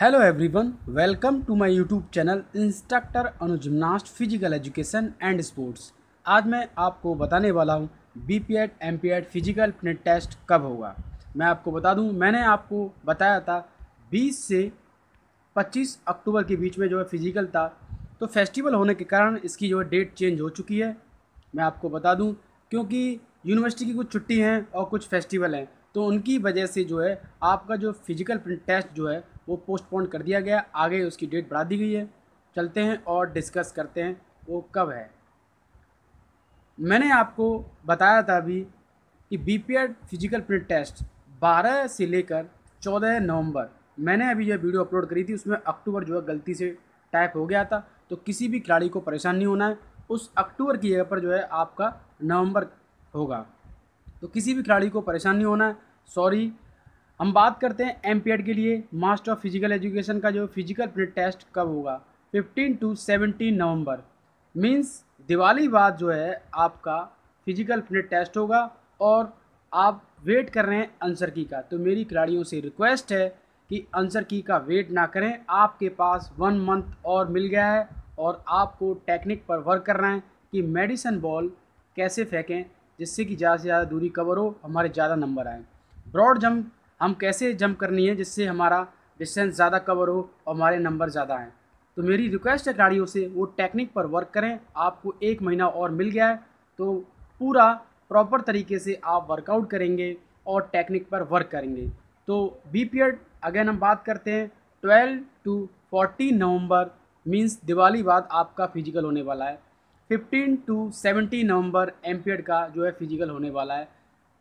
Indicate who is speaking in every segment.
Speaker 1: hello everyone welcome to my YouTube channel instructor अनुजिमनास्ट physical education and sports आज मैं आपको बताने वाला हूँ B P Ed M P Ed physical fitness test कब होगा मैं आपको बता दूँ मैंने आपको बताया था 20 से 25 अक्टूबर के बीच में जो है फिजिकल था तो फेस्टिवल होने के कारण इसकी जो है डेट चेंज हो चुकी है मैं आपको बता दूँ क्योंकि यूनिवर्सिटी की कुछ छुट्टी हैं और कुछ फेस्टिवल हैं तो उनकी वजह से जो है आपका जो फिजिकल टेस्ट जो है वो पोस्टपोन कर दिया गया आगे उसकी डेट बढ़ा दी गई है चलते हैं और डिस्कस करते हैं वो कब है मैंने आपको बताया था अभी कि B P Ed physical print test 12 से लेकर 14 नवंबर मैंने अभी जो वीडियो अपलोड करी थी उसमें अक्टूबर जो है गलती से टाइप हो गया था तो किसी भी खिलाड़ी को परेशान नहीं होना है उस अक्टूबर की जगह पर जो है आपका नवंबर होगा तो किसी भी खिलाड़ी को परेशान नहीं होना है सॉरी हम बात करते हैं एम e के लिए मास्टर ऑफ फिजिकल एजुकेशन का जो फिजिकल प्रिट टेस्ट कब होगा 15 टू 17 नवंबर मींस दिवाली बाद जो है आपका फिजिकल प्रिट टेस्ट होगा और आप वेट कर रहे हैं आंसर की का तो मेरी खिलाड़ियों से रिक्वेस्ट है कि आंसर की का वेट ना करें आपके पास वन मंथ और मिल गया है और आपको टेक्निक पर वर्क करना है कि मेडिसन बॉल कैसे फेंकें जिससे कि ज़्यादा से ज़्यादा दूरी कवर हो हमारे ज़्यादा नंबर आएँ ब्रॉड जंप हम कैसे जंप करनी है जिससे हमारा डिस्टेंस ज़्यादा कवर हो और हमारे नंबर ज़्यादा आए तो मेरी रिक्वेस्ट है खिलाड़ियों से वो टेक्निक पर वर्क करें आपको एक महीना और मिल गया है तो पूरा प्रॉपर तरीके से आप वर्कआउट करेंगे और टेक्निक पर वर्क करेंगे तो बी पीरियड अगेन हम बात करते हैं twelve to fourteen November means Diwali बाद आपका फिजिकल होने वाला है fifteen to seventeen November M का जो है फिजिकल होने वाला है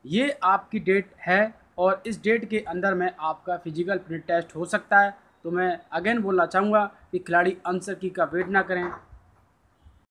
Speaker 1: ये आपकी डेट है और इस डेट के अंदर में आपका फिजिकल प्रिंट टेस्ट हो सकता है तो मैं अगेन बोलना चाहूँगा कि खिलाड़ी आंसर की का वेट ना करें